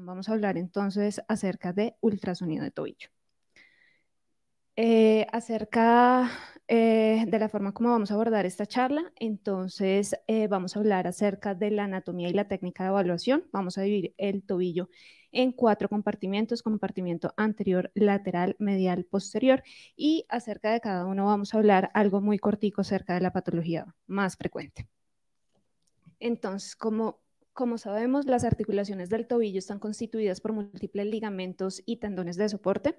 vamos a hablar entonces acerca de ultrasonido de tobillo. Eh, acerca eh, de la forma como vamos a abordar esta charla, entonces eh, vamos a hablar acerca de la anatomía y la técnica de evaluación. Vamos a dividir el tobillo en cuatro compartimientos, compartimiento anterior, lateral, medial, posterior, y acerca de cada uno vamos a hablar algo muy cortico acerca de la patología más frecuente. Entonces, como como sabemos, las articulaciones del tobillo están constituidas por múltiples ligamentos y tendones de soporte,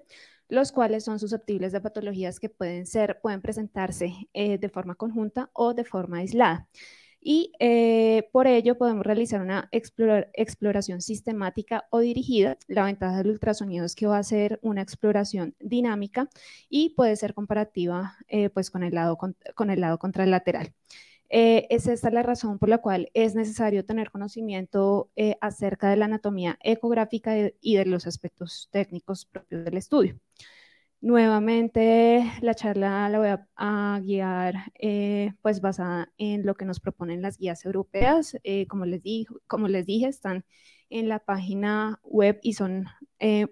los cuales son susceptibles de patologías que pueden ser, pueden presentarse eh, de forma conjunta o de forma aislada. Y eh, por ello podemos realizar una exploración sistemática o dirigida. La ventaja del ultrasonido es que va a ser una exploración dinámica y puede ser comparativa eh, pues con, el lado, con el lado contralateral. Eh, es esta la razón por la cual es necesario tener conocimiento eh, acerca de la anatomía ecográfica y de los aspectos técnicos propios del estudio. Nuevamente, la charla la voy a, guiar eh, pues basada en lo que nos proponen las guías europeas. como, les como les dije, están en la página web y son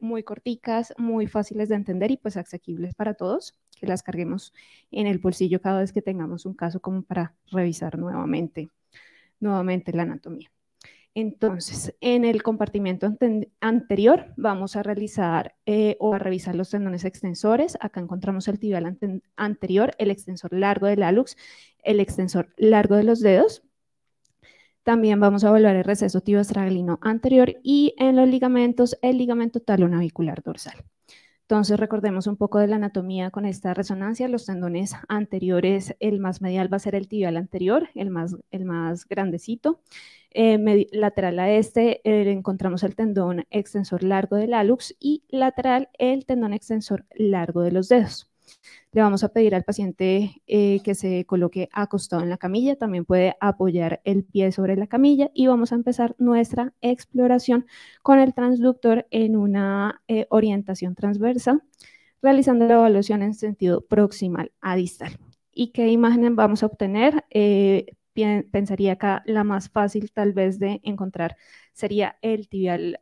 muy corticas, muy fáciles de entender y pues asequibles para todos que las carguemos en el bolsillo cada vez que tengamos un caso como para revisar nuevamente, nuevamente la anatomía. Entonces, en el compartimiento anterior vamos a realizar eh, o a revisar los tendones extensores. Acá encontramos el tibial anterior, el extensor largo del alux, el extensor largo de los dedos. También vamos a evaluar el receso tibioastragalino anterior y en los ligamentos, el ligamento talonavicular dorsal. Entonces recordemos un poco de la anatomía con esta resonancia. Los tendones anteriores, el más medial va a ser el tibial anterior, el más, el más grandecito. Eh, lateral a este eh, encontramos el tendón extensor largo del alux y lateral el tendón extensor largo de los dedos. Le vamos a pedir al paciente eh, que se coloque acostado en la camilla, también puede apoyar el pie sobre la camilla y vamos a empezar nuestra exploración con el transductor en una eh, orientación transversa, realizando la evaluación en sentido proximal a distal. ¿Y qué imagen vamos a obtener? Eh, pensaría acá la más fácil tal vez de encontrar sería el tibial,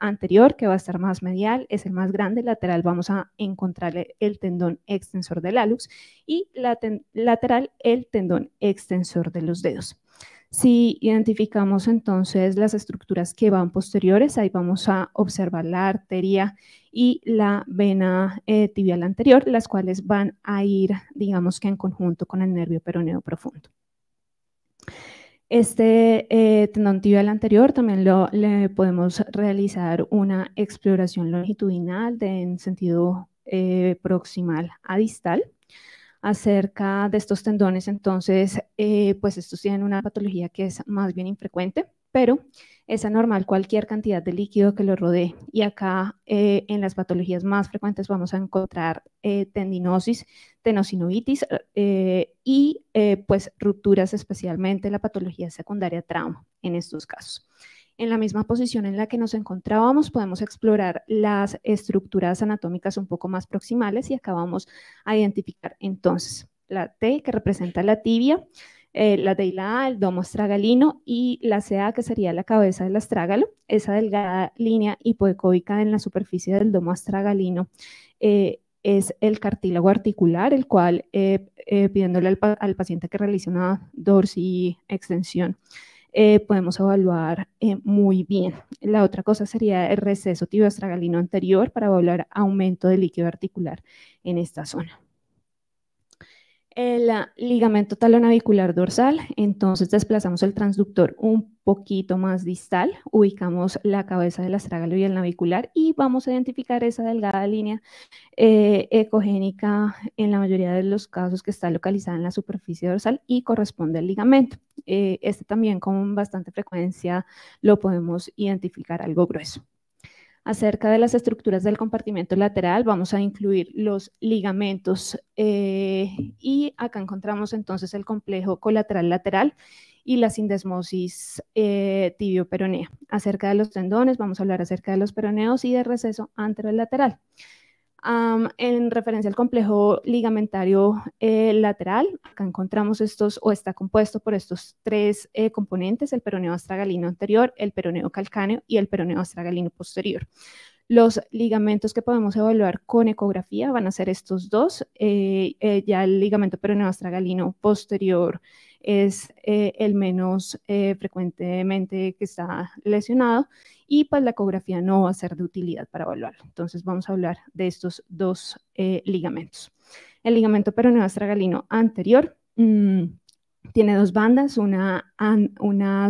anterior, que va a estar más medial, es el más grande, lateral vamos a encontrar el tendón extensor del alux y lateral el tendón extensor de los dedos. Si identificamos entonces las estructuras que van posteriores, ahí vamos a observar la arteria y la vena eh, tibial anterior, las cuales van a ir, digamos que en conjunto con el nervio peroneo profundo. Este eh, tendón tibial anterior también lo, le podemos realizar una exploración longitudinal en sentido eh, proximal a distal. Acerca de estos tendones, entonces, eh, pues estos tienen una patología que es más bien infrecuente, pero es anormal cualquier cantidad de líquido que lo rodee. Y acá eh, en las patologías más frecuentes vamos a encontrar eh, tendinosis, tenosinovitis eh, y pues rupturas, especialmente la patología secundaria trauma en estos casos. En la misma posición en la que nos encontrábamos, podemos explorar las estructuras anatómicas un poco más proximales y acabamos a identificar entonces la T que representa la tibia, eh, la teila el domo astragalino y la CA, que sería la cabeza del astrágalo, esa delgada línea hipoecoica en la superficie del domo astragalino. Eh, es el cartílago articular, el cual eh, pidiéndole al, paciente que realice una dorsi extensión. podemos evaluar muy bien. La otra cosa sería el receso tibioestragalino anterior para evaluar aumento de líquido articular en esta zona el ah, ligamento talonavicular dorsal, entonces desplazamos el transductor un poquito más distal, ubicamos la cabeza del astrágalo y el navicular y vamos a identificar esa delgada línea eh, ecogénica en la mayoría de los casos que está localizada en la superficie dorsal y corresponde al ligamento. Eh, este también con bastante frecuencia lo podemos identificar algo grueso acerca de las estructuras del compartimento lateral, vamos a incluir los ligamentos eh, y acá encontramos entonces el complejo colateral lateral y la sindesmosis eh, tibio-peronea. Acerca de los tendones, vamos a hablar acerca de los peroneos y de receso anterolateral. lateral en referencia al complejo ligamentario eh, lateral, acá encontramos estos, o está compuesto por estos tres eh, componentes, el peroneo astragalino anterior, el peroneo calcáneo y el peroneo astragalino posterior. Los ligamentos que podemos evaluar con ecografía van a ser estos dos. Eh, eh, ya el ligamento peroneoastragalino posterior es eh, el menos frecuentemente que está lesionado y para pues, la ecografía no va a ser de utilidad para evaluarlo. Entonces vamos a hablar de estos dos ligamentos. El ligamento peroneoastragalino anterior. Mm, tiene dos bandas, una,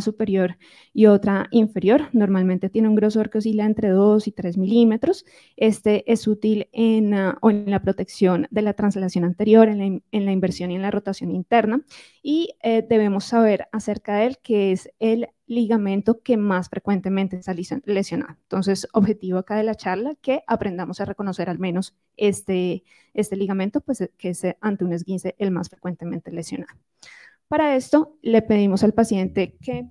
superior y otra inferior. Normalmente tiene un grosor que oscila entre 2 y 3 milímetros. Este es útil ah, en, la protección de la translación anterior, en la, inversión y en la rotación interna. Y eh, debemos saber acerca de él que es el ligamento que más frecuentemente está lesionado. Entonces, objetivo acá de la charla, que aprendamos a reconocer al menos este, este ligamento, pues eh, que es eh, ante un esguince el más frecuentemente lesionado. Para esto, le pedimos al paciente que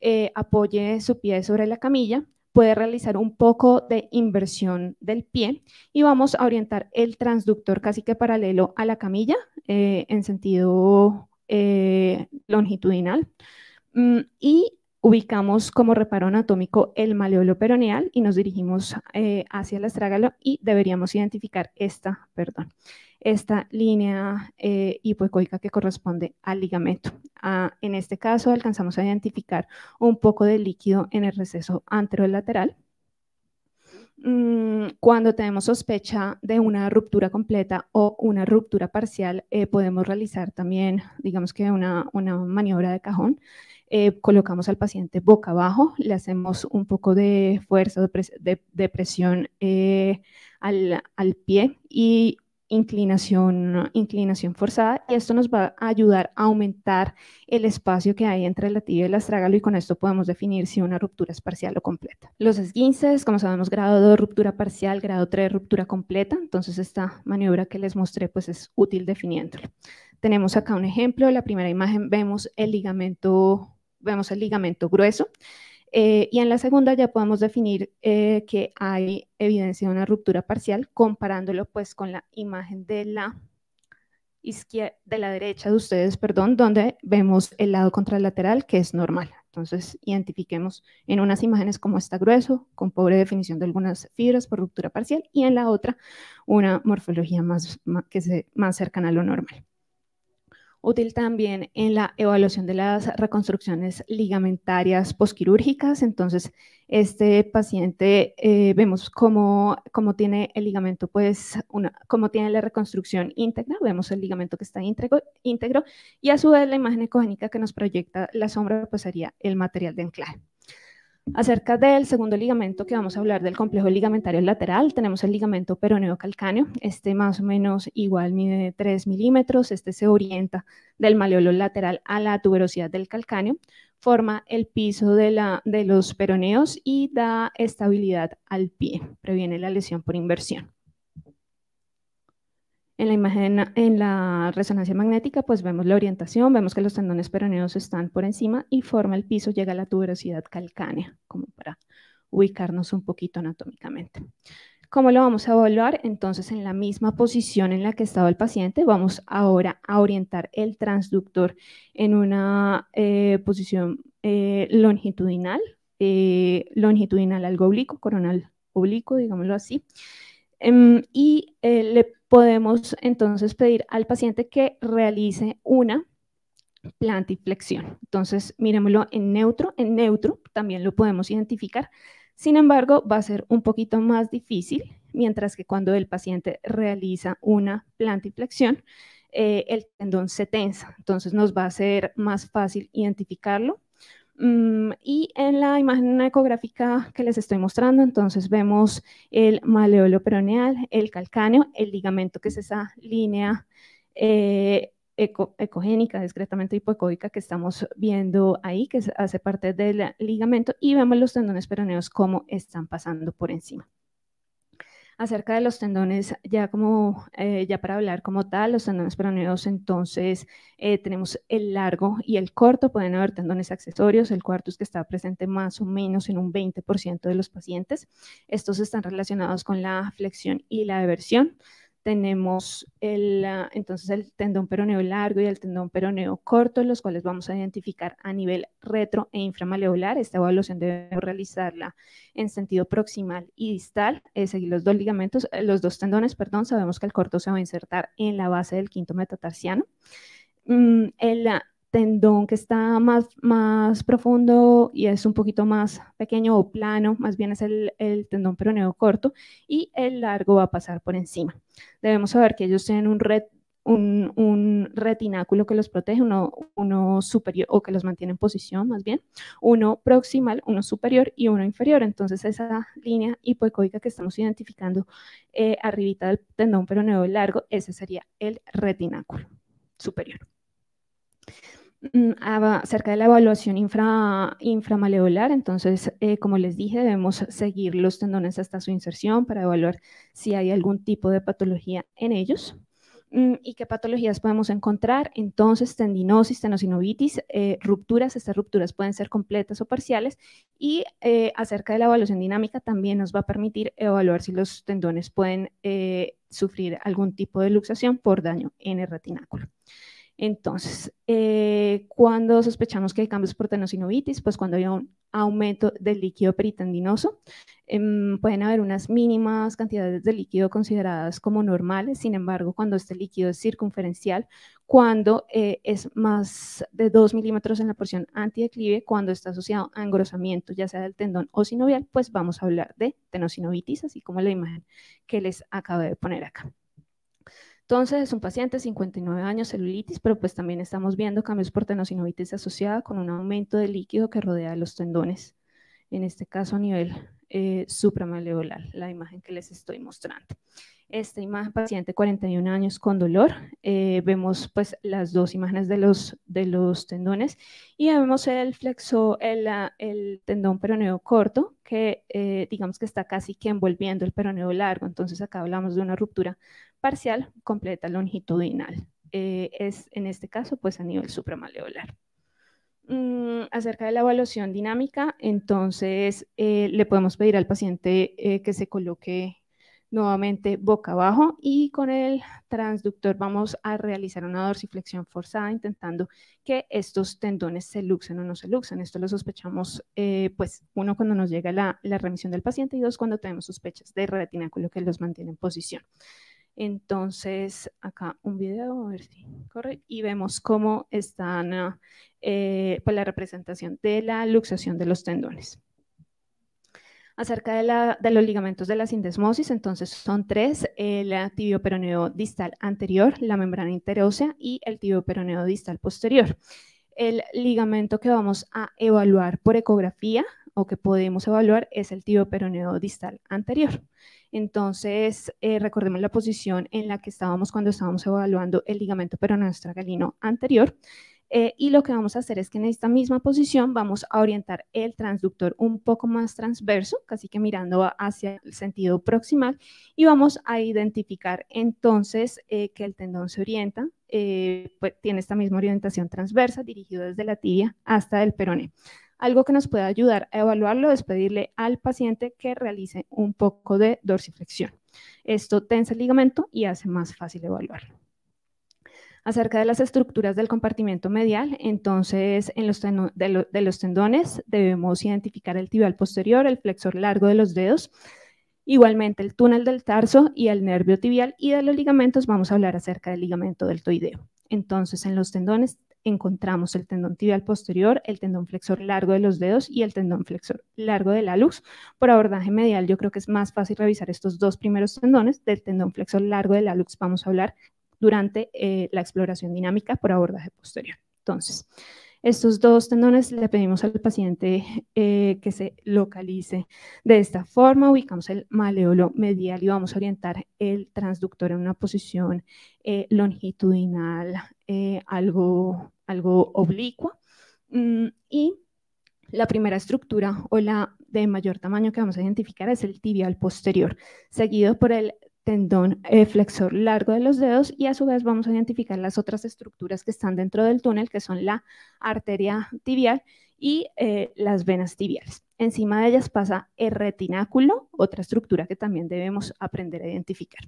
eh, apoye su pie sobre la camilla, puede realizar un poco de inversión del pie y vamos a orientar el transductor casi que paralelo a la camilla eh, en sentido eh, longitudinal. Mm, y ubicamos como reparo anatómico el maleolo peroneal y nos dirigimos eh, hacia el estrágalo y deberíamos identificar esta, perdón, esta línea eh, hipoecoica que corresponde al ligamento. Ah, en este caso alcanzamos a identificar un poco de líquido en el receso anterolateral. Mm, cuando tenemos sospecha de una ruptura completa o una ruptura parcial, eh, podemos realizar también, digamos que una, una maniobra de cajón eh, colocamos al paciente boca abajo, le hacemos un poco de fuerza, de, presión eh, al, pie y inclinación, inclinación forzada. Y esto nos va a ayudar a aumentar el espacio que hay entre la tibia y el astrágalo y con esto podemos definir si una ruptura es parcial o completa. Los esguinces, como sabemos, grado 2, ruptura parcial, grado 3, ruptura completa. Entonces esta maniobra que les mostré pues es útil definiéndolo. Tenemos acá un ejemplo. La primera imagen vemos el ligamento vemos el ligamento grueso. Eh, y en la segunda ya podemos definir eh, que hay evidencia de una ruptura parcial, comparándolo pues con la imagen de la izquierda, de la derecha de ustedes, perdón, donde vemos el lado contralateral que es normal. Entonces, identifiquemos en unas imágenes cómo está grueso, con pobre definición de algunas fibras por ruptura parcial, y en la otra una morfología más que se, más cercana a lo normal útil también en la evaluación de las reconstrucciones ligamentarias posquirúrgicas. Entonces, este paciente eh, vemos cómo, tiene el ligamento, pues, cómo tiene la reconstrucción íntegra, vemos el ligamento que está íntegro, íntegro y a su vez la imagen ecogénica que nos proyecta la sombra, pues sería el material de anclaje. Acerca del segundo ligamento que vamos a hablar del complejo ligamentario lateral, tenemos el ligamento peroneo calcáneo. Este más o menos igual mide 3 milímetros. Este se orienta del maleolo lateral a la tuberosidad del calcáneo, forma el piso de, de los peroneos y da estabilidad al pie, previene la lesión por inversión. En la imagen, en la resonancia magnética, pues vemos la orientación, vemos que los tendones peroneos están por encima y forma el piso, llega a la tuberosidad calcánea, como para ubicarnos un poquito anatómicamente. ¿Cómo lo vamos a evaluar? Entonces, en la misma posición en la que estaba el paciente, vamos ahora a orientar el transductor en una eh, posición eh, longitudinal, eh, longitudinal algo oblico, coronal oblicuo, digámoslo así. Em, y eh, le podemos entonces pedir al paciente que realice una plantiflexión. Entonces, miremoslo en neutro. En neutro también lo podemos identificar. Sin embargo, va a ser un poquito más difícil, mientras que cuando el paciente realiza una plantiflexión, eh, el tendón se tensa. Entonces, nos va a ser más fácil identificarlo Mm, y en la imagen ecográfica que les estoy mostrando, entonces vemos el maleolo peroneal, el calcáneo, el ligamento, que es esa línea eh, ecogénica, discretamente hipoecódica que estamos viendo ahí, que hace parte del ligamento, y vemos los tendones peroneos cómo están pasando por encima. Acerca de los tendones, ya como eh, ya para hablar como tal, los tendones peroneos, entonces eh, tenemos el largo y el corto, pueden haber tendones accesorios, el cuarto es que está presente más o menos en un 20% de los pacientes. Estos están relacionados con la flexión y la eversión tenemos el, ah, entonces el tendón peroneo largo y el tendón peroneo corto, los cuales vamos a identificar a nivel retro e inframaleolar. Esta evaluación debemos realizarla en sentido proximal y distal. es seguir los dos ligamentos, eh, los dos tendones, perdón, sabemos que el corto se va a insertar en la base del quinto metatarsiano. Mm, el ah, tendón que está más, más profundo y es un poquito más pequeño o plano, más bien es el, el tendón peroneo corto, y el largo va a pasar por encima. Debemos saber que ellos tienen un, un, retináculo que los protege, uno, superior o que los mantiene en posición más bien, uno proximal, uno superior y uno inferior. Entonces esa línea hipoecoica que estamos identificando eh, arribita del tendón peroneo largo, ese sería el retináculo superior. Mm, acerca de la evaluación infra, inframaleolar, entonces, eh, como les dije, debemos seguir los tendones hasta su inserción para evaluar si hay algún tipo de patología en ellos. Mm, ¿Y qué patologías podemos encontrar? Entonces, tendinosis, tenosinovitis, eh, rupturas. Estas rupturas pueden ser completas o parciales. Y eh, acerca de la evaluación dinámica, también nos va a permitir evaluar si los tendones pueden sufrir algún tipo de luxación por daño en el retináculo. Entonces, eh, cuando sospechamos que hay cambios por tenosinovitis, pues cuando hay un aumento del líquido peritendinoso, em, pueden haber unas mínimas cantidades de líquido consideradas como normales, sin embargo, cuando este líquido es circunferencial, cuando eh, es más de 2 milímetros en la porción antideclive, cuando está asociado a engrosamiento, ya sea del tendón o sinovial, pues vamos a hablar de tenosinovitis, así como la imagen que les acabo de poner acá. Entonces, es un paciente, de 59 años, celulitis, pero pues también estamos viendo cambios por tenosinovitis asociada con un aumento de líquido que rodea los tendones, en este caso a nivel eh, supramaleolar, la imagen que les estoy mostrando. Esta imagen, paciente 41 años con dolor, eh, vemos pues las dos imágenes de los, de los tendones y vemos el flexo, el, el tendón peroneo corto que eh, digamos que está casi que envolviendo el peroneo largo, entonces acá hablamos de una ruptura parcial completa longitudinal. Eh, es en este caso pues a nivel supramaleolar. Mm, acerca de la evaluación dinámica, entonces eh, le podemos pedir al paciente eh, que se coloque nuevamente boca abajo y con el transductor vamos a realizar una dorsiflexión forzada intentando que estos tendones se luxen o no se luxen. Esto lo sospechamos, eh, pues, uno, cuando nos llega la, remisión del paciente y dos, cuando tenemos sospechas de retináculo que los mantiene en posición. Entonces, acá un video, a ver si corre, y vemos cómo están ah, eh, pues, la representación de la luxación de los tendones. Acerca de, los ligamentos de la sindesmosis, entonces son tres, el tibio peroneo distal anterior, la membrana interósea y el tibio peroneo distal posterior. El ligamento que vamos a evaluar por ecografía o que podemos evaluar es el tibio peroneo distal anterior. Entonces, eh, recordemos la posición en la que estábamos cuando estábamos evaluando el ligamento peroneo estragalino anterior. Eh, y lo que vamos a hacer es que en esta misma posición vamos a orientar el transductor un poco más transverso, casi que mirando hacia el sentido proximal, y vamos a identificar entonces eh, que el tendón se orienta, pues, tiene esta misma orientación transversa dirigido desde la tibia hasta el peroné. Algo que nos puede ayudar a evaluarlo es pedirle al paciente que realice un poco de dorsiflexión. Esto tensa el ligamento y hace más fácil evaluarlo. Acerca de las estructuras del compartimiento medial, entonces en los de, de los tendones debemos identificar el tibial posterior, el flexor largo de los dedos, Igualmente el túnel del tarso y el nervio tibial y de los ligamentos vamos a hablar acerca del ligamento deltoideo. Entonces en los tendones encontramos el tendón tibial posterior, el tendón flexor largo de los dedos y el tendón flexor largo de la luz. Por abordaje medial, yo creo que es más fácil revisar estos dos primeros tendones. Del tendón flexor largo de la lux vamos a hablar durante eh, la exploración dinámica por abordaje posterior. Entonces, estos dos tendones le pedimos al paciente eh, que se localice de esta forma, ubicamos el maleolo medial y vamos a orientar el transductor en una posición eh, longitudinal, algo algo oblicua. Mm, y la primera estructura o la de mayor tamaño que vamos a identificar es el tibial posterior, seguido por el tendón eh, flexor largo de los dedos y a su vez vamos a identificar las otras estructuras que están dentro del túnel, que son la arteria tibial y eh, las venas tibiales. Encima de ellas pasa el retináculo, otra estructura que también debemos aprender a identificar.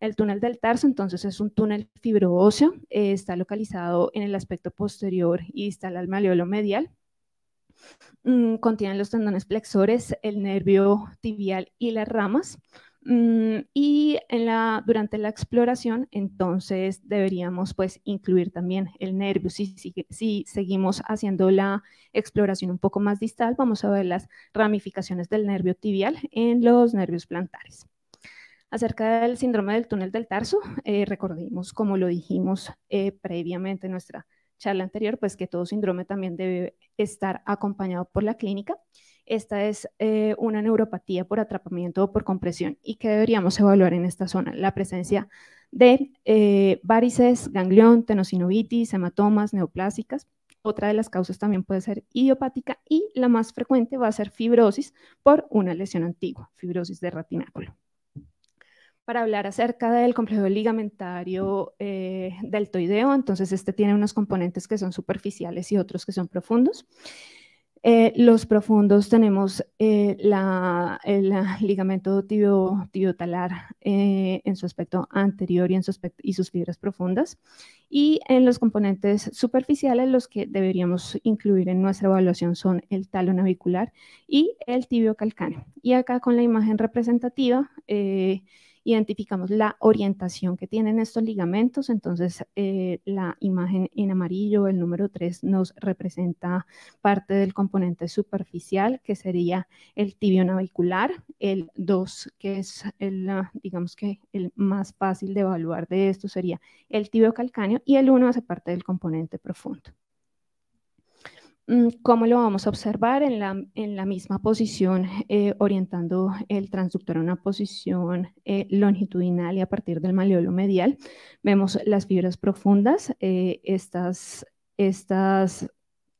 El túnel del tarso, entonces, es un túnel fibro óseo, eh, está localizado en el aspecto posterior y distal al maleolo medial. Mm, contienen los tendones flexores, el nervio tibial y las ramas. Mm, y durante la exploración, entonces, deberíamos pues incluir también el nervio. si seguimos haciendo la exploración un poco más distal, vamos a ver las ramificaciones del nervio tibial en los nervios plantares. Acerca del síndrome del túnel del tarso, eh, recordemos, como lo dijimos eh, previamente en nuestra charla anterior, pues que todo síndrome también debe estar acompañado por la clínica. Esta es eh, una neuropatía por atrapamiento o por compresión y que deberíamos evaluar en esta zona la presencia de varices, ganglión, tenosinovitis, hematomas, neoplásicas. Otra de las causas también puede ser idiopática y la más frecuente va a ser fibrosis por una lesión antigua, fibrosis de retináculo para hablar acerca del complejo ligamentario del eh, deltoideo. Entonces, este tiene unos componentes que son superficiales y otros que son profundos. Eh, los profundos tenemos eh, el ah, ligamento tibio, tibiotalar en su aspecto anterior y, en sus fibras profundas. Y en los componentes superficiales, los que deberíamos incluir en nuestra evaluación son el talo navicular y el tibio calcáneo. Y acá con la imagen representativa, identificamos la orientación que tienen estos ligamentos, entonces eh, la imagen en amarillo, el número 3, nos representa parte del componente superficial, que sería el tibio navicular, el 2, que es el, ah, digamos que el más fácil de evaluar de esto sería el tibio calcáneo, y el 1 hace parte del componente profundo. Mm, ¿Cómo lo vamos a observar? En la, misma posición, eh, orientando el transductor a una posición eh, longitudinal y a partir del maleolo medial, vemos las fibras profundas, eh, estas, estas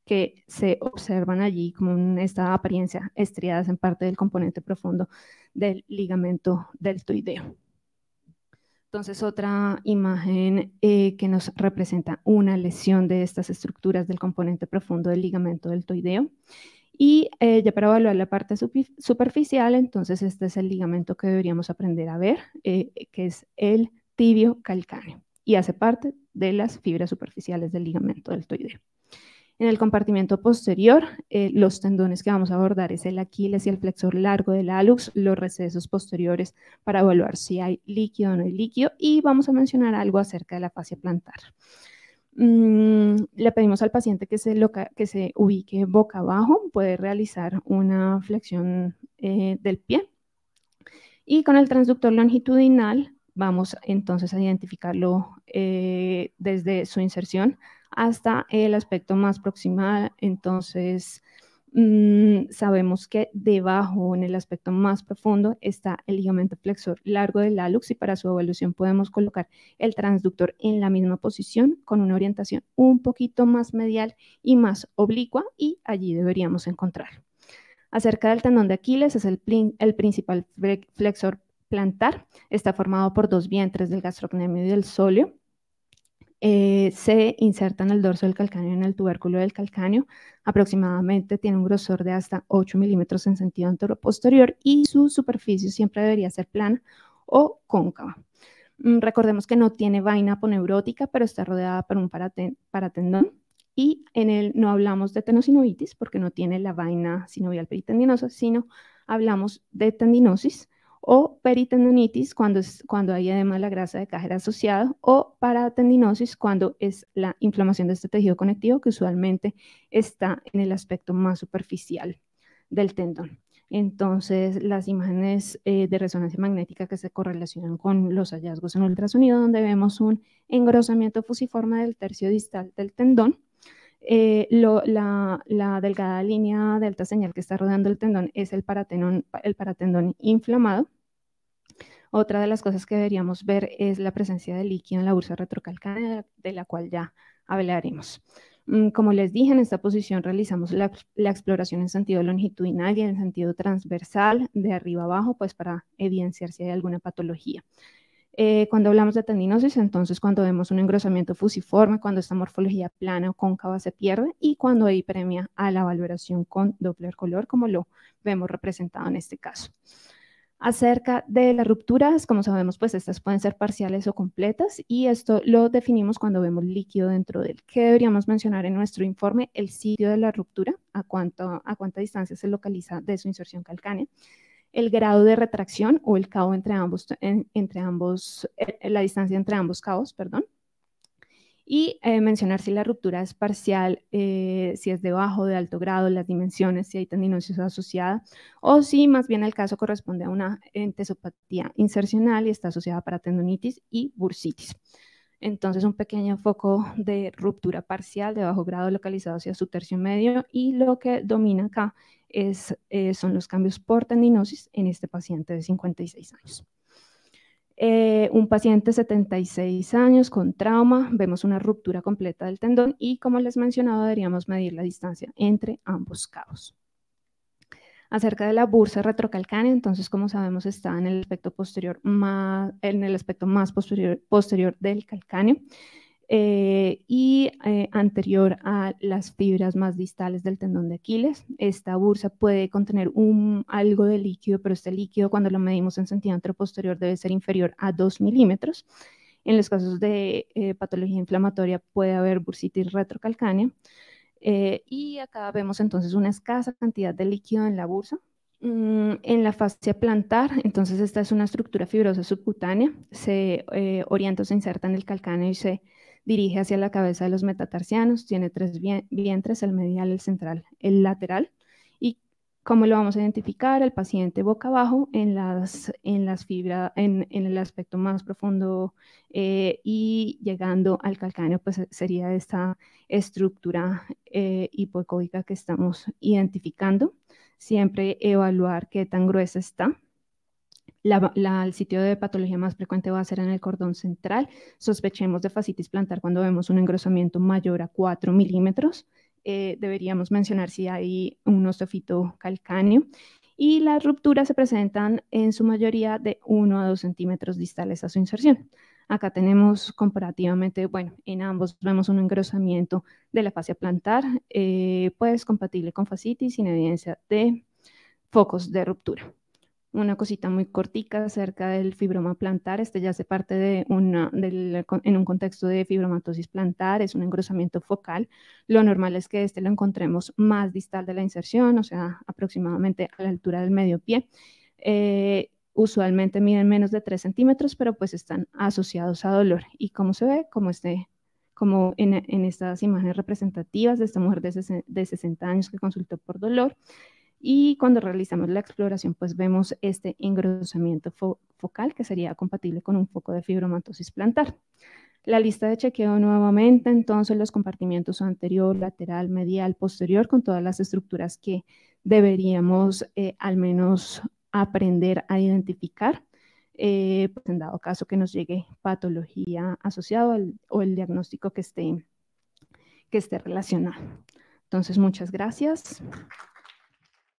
que se observan allí con esta apariencia estriadas en parte del componente profundo del ligamento deltoideo. Entonces, otra imagen eh, que nos representa una lesión de estas estructuras del componente profundo del ligamento deltoideo. Y eh, ya para evaluar la parte superficial, entonces este es el ligamento que deberíamos aprender a ver, eh, que es el tibio calcáneo y hace parte de las fibras superficiales del ligamento deltoideo. En el compartimiento posterior, eh, los tendones que vamos a abordar es el Aquiles y el flexor largo del alux, los recesos posteriores para evaluar si hay líquido o no hay líquido y vamos a mencionar algo acerca de la fascia plantar. Mm, le pedimos al paciente que se, ubique boca abajo, puede realizar una flexión eh, del pie. Y con el transductor longitudinal vamos entonces a identificarlo eh, desde su inserción hasta el aspecto más proximal. Entonces, mm, sabemos que debajo, en el aspecto más profundo, está el ligamento flexor largo del alux y para su evolución podemos colocar el transductor en la misma posición con una orientación un poquito más medial y más oblicua y allí deberíamos encontrar. Acerca del tendón de Aquiles, es el, el principal flexor plantar. Está formado por dos vientres del gastrocnemio y del sóleo. Eh, se inserta en el dorso del calcáneo en el tubérculo del calcáneo. Aproximadamente tiene un grosor de hasta 8 milímetros en sentido posterior y su superficie siempre debería ser plana o cóncava. Mm, recordemos que no tiene vaina poneurótica pero está rodeada por un paratendón. Y en él no hablamos de tenosinovitis porque no tiene la vaina sinovial peritendinosa, sino hablamos de tendinosis o peritendinitis cuando, es, cuando hay edema de la grasa de cajera asociado o paratendinosis cuando es la inflamación de este tejido conectivo que usualmente está en el aspecto más superficial del tendón. Entonces, las imágenes eh, de resonancia magnética que se correlacionan con los hallazgos en ultrasonido, donde vemos un engrosamiento fusiforme del tercio distal del tendón, eh, la, delgada línea de alta señal que está rodeando el tendón es el paratendón, el inflamado. Otra de las cosas que deberíamos ver es la presencia de líquido en la bursa retrocalcánea, de la cual ya hablaremos. Mm, como les dije, en esta posición realizamos la, la, exploración en sentido longitudinal y en sentido transversal, de arriba abajo, pues para evidenciar si hay alguna patología. Eh, cuando hablamos de tendinosis, entonces cuando vemos un engrosamiento fusiforme, cuando esta morfología plana o cóncava se pierde y cuando hay premia a la valoración con Doppler color, como lo vemos representado en este caso. Acerca de las rupturas, como sabemos, pues estas pueden ser parciales o completas y esto lo definimos cuando vemos líquido dentro del que deberíamos mencionar en nuestro informe el sitio de la ruptura, a, cuánto, a cuánta distancia se localiza de su inserción calcánea el grado de retracción o el cabo entre ambos, entre ambos eh, eh, la distancia entre ambos cabos, perdón. Y eh, mencionar si la ruptura es parcial, si es de bajo, o de alto grado, las dimensiones, si hay tendinosis asociada, o si más bien el caso corresponde a una entesopatía insercional y está asociada para tendonitis y bursitis. Entonces, un pequeño foco de ruptura parcial de bajo grado localizado hacia su tercio medio y lo que domina acá eh, son los cambios por tendinosis en este paciente de 56 años. Eh, un paciente de 76 años con trauma, vemos una ruptura completa del tendón y como les mencionado deberíamos medir la distancia entre ambos cabos acerca de la bursa retrocalcánea, entonces como sabemos está en el aspecto posterior más, en el aspecto más posterior, posterior del calcáneo eh, y eh, anterior a las fibras más distales del tendón de Aquiles. Esta bursa puede contener algo de líquido, pero este líquido cuando lo medimos en centímetro posterior debe ser inferior a 2 milímetros. En los casos de eh, patología inflamatoria puede haber bursitis retrocalcánea. Eh, y acá vemos entonces una escasa cantidad de líquido en la bursa. Mm, en la fascia plantar, entonces esta es una estructura fibrosa subcutánea, se eh, orienta se inserta en el calcáneo y se dirige hacia la cabeza de los metatarsianos, tiene tres vientres, el medial, el central, el lateral. ¿Cómo lo vamos a identificar? El paciente boca abajo en las, en las fibras, en, el aspecto más profundo eh, y llegando al calcáneo, pues sería esta estructura eh, que estamos identificando. Siempre evaluar qué tan gruesa está. el sitio de patología más frecuente va a ser en el cordón central. Sospechemos de fascitis plantar cuando vemos un engrosamiento mayor a 4 milímetros eh, deberíamos mencionar si hay un osteofito calcáneo. Y las rupturas se presentan en su mayoría de 1 a 2 centímetros distales a su inserción. Acá tenemos comparativamente, bueno, en ambos vemos un engrosamiento de la fascia plantar, eh, pues compatible con fascitis sin evidencia de focos de ruptura una cosita muy cortica acerca del fibroma plantar. Este ya hace parte de una, en un contexto de fibromatosis plantar, es un engrosamiento focal. Lo normal es que este lo encontremos más distal de la inserción, o sea, aproximadamente a la altura del medio pie. Eh, usualmente miden menos de 3 centímetros, pero pues están asociados a dolor. ¿Y como se ve? Como, este, como en, estas imágenes representativas de esta mujer de, de 60 años que consultó por dolor. Y cuando realizamos la exploración, pues vemos este engrosamiento focal que sería compatible con un foco de fibromatosis plantar. La lista de chequeo nuevamente, entonces los compartimientos anterior, lateral, medial, posterior, con todas las estructuras que deberíamos eh, al menos aprender a identificar, eh, pues en dado caso que nos llegue patología asociada o el diagnóstico que esté, que esté relacionado. Entonces, muchas gracias.